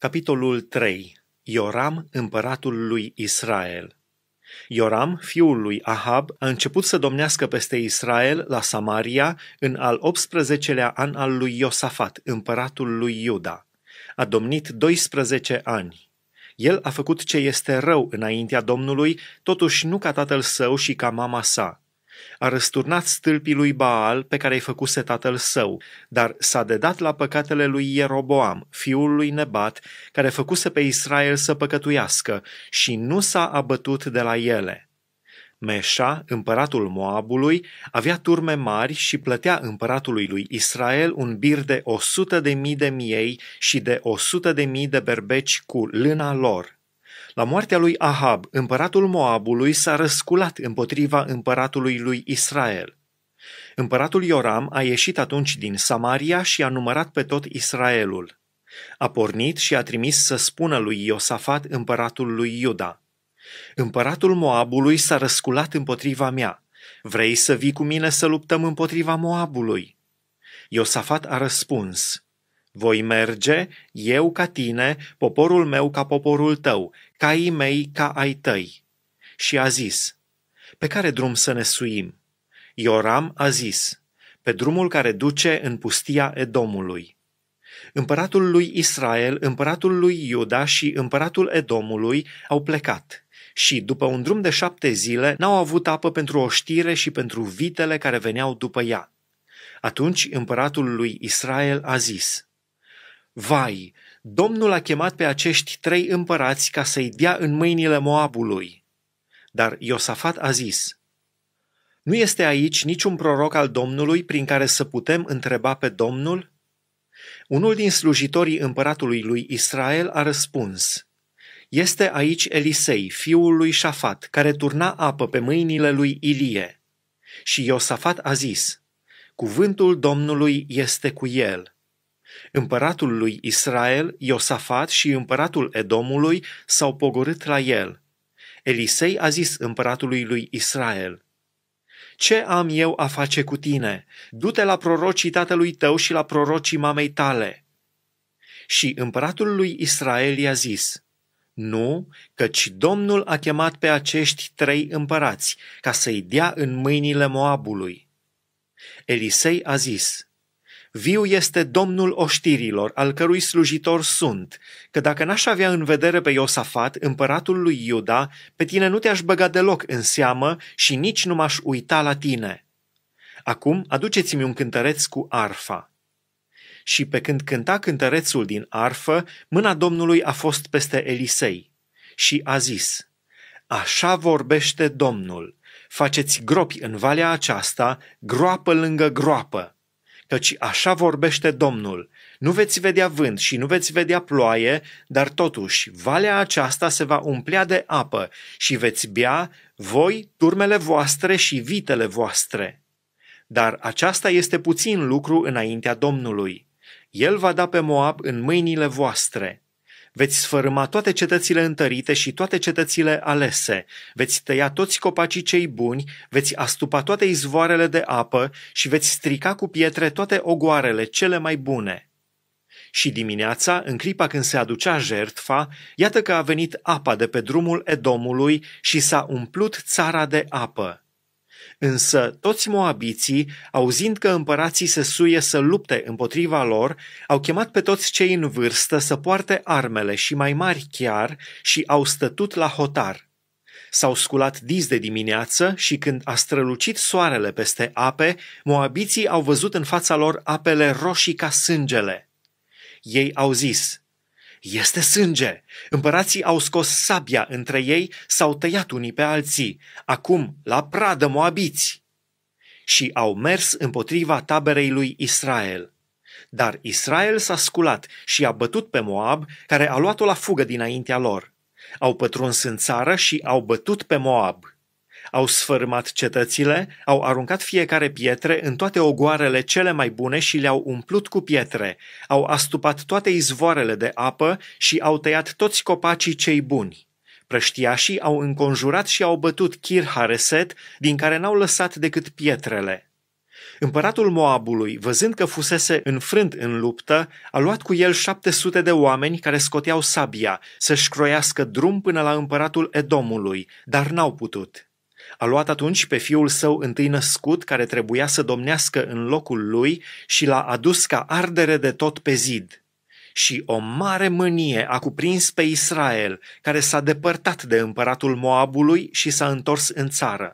Capitolul 3. Ioram, împăratul lui Israel Ioram, fiul lui Ahab, a început să domnească peste Israel la Samaria în al 18-lea an al lui Iosafat, împăratul lui Iuda. A domnit 12 ani. El a făcut ce este rău înaintea Domnului, totuși nu ca tatăl său și ca mama sa. A răsturnat stâlpii lui Baal pe care i făcuse tatăl său, dar s-a dedat la păcatele lui Ieroboam, fiul lui Nebat, care făcuse pe Israel să păcătuiască și nu s-a abătut de la ele. Meșa, împăratul Moabului, avea turme mari și plătea împăratului lui Israel un bir de o sută de mii de miei și de o sută de mii de berbeci cu lâna lor. La moartea lui Ahab, împăratul Moabului s-a răsculat împotriva împăratului lui Israel. Împăratul Ioram a ieșit atunci din Samaria și a numărat pe tot Israelul. A pornit și a trimis să spună lui Iosafat împăratul lui Iuda. Împăratul Moabului s-a răsculat împotriva mea. Vrei să vii cu mine să luptăm împotriva Moabului? Iosafat a răspuns, voi merge, eu ca tine, poporul meu ca poporul tău, ca ei mei ca ai tăi. Și a zis, pe care drum să ne suim? Ioram a zis, pe drumul care duce în pustia Edomului. Împăratul lui Israel, împăratul lui Iuda și împăratul Edomului au plecat și, după un drum de șapte zile, n-au avut apă pentru oștire și pentru vitele care veneau după ea. Atunci împăratul lui Israel a zis – Vai, Domnul a chemat pe acești trei împărați ca să-i dea în mâinile Moabului. Dar Iosafat a zis, Nu este aici niciun proroc al Domnului prin care să putem întreba pe Domnul? Unul din slujitorii împăratului lui Israel a răspuns, Este aici Elisei, fiul lui Șafat, care turna apă pe mâinile lui Ilie. Și Iosafat a zis, Cuvântul Domnului este cu el.” Împăratul lui Israel, Iosafat și împăratul Edomului s-au pogorât la el. Elisei a zis împăratului lui Israel, Ce am eu a face cu tine? Du-te la prorocii tatălui tău și la prorocii mamei tale. Și împăratul lui Israel i-a zis, nu, căci Domnul a chemat pe acești trei împărați ca să-i dea în mâinile Moabului. Elisei a zis, Viu este domnul oștirilor, al cărui slujitor sunt, că dacă n-aș avea în vedere pe Iosafat, împăratul lui Iuda, pe tine nu te-aș băga deloc în seamă și nici nu m-aș uita la tine. Acum aduceți-mi un cântăreț cu arfa. Și pe când cânta cântărețul din arfă, mâna Domnului a fost peste Elisei și a zis, Așa vorbește Domnul, faceți gropi în valea aceasta, groapă lângă groapă căci așa vorbește Domnul. Nu veți vedea vânt și nu veți vedea ploaie, dar totuși valea aceasta se va umplea de apă și veți bea voi, turmele voastre și vitele voastre. Dar aceasta este puțin lucru înaintea Domnului. El va da pe Moab în mâinile voastre. Veți sfărâma toate cetățile întărite și toate cetățile alese, veți tăia toți copacii cei buni, veți astupa toate izvoarele de apă și veți strica cu pietre toate ogoarele cele mai bune. Și dimineața, în clipa când se aducea jertfa, iată că a venit apa de pe drumul Edomului și s-a umplut țara de apă. Însă toți moabiții, auzind că împărații se suie să lupte împotriva lor, au chemat pe toți cei în vârstă să poarte armele și mai mari chiar și au stătut la hotar. S-au sculat dis de dimineață și când a strălucit soarele peste ape, moabiții au văzut în fața lor apele roșii ca sângele. Ei au zis, este sânge! Împărații au scos sabia între ei, s-au tăiat unii pe alții. Acum, la pradă, moabiți! Și au mers împotriva taberei lui Israel. Dar Israel s-a sculat și a bătut pe Moab, care a luat-o la fugă dinaintea lor. Au pătruns în țară și au bătut pe Moab. Au sfârmat cetățile, au aruncat fiecare pietre în toate ogoarele cele mai bune și le-au umplut cu pietre, au astupat toate izvoarele de apă și au tăiat toți copacii cei buni. Prăștiașii au înconjurat și au bătut Kir Hareset, din care n-au lăsat decât pietrele. Împăratul Moabului, văzând că fusese înfrânt în luptă, a luat cu el 700 de oameni care scoteau sabia să-și croiască drum până la împăratul Edomului, dar n-au putut. A luat atunci pe fiul său întâi născut, care trebuia să domnească în locul lui, și l-a adus ca ardere de tot pe zid. Și o mare mânie a cuprins pe Israel, care s-a depărtat de împăratul Moabului și s-a întors în țară.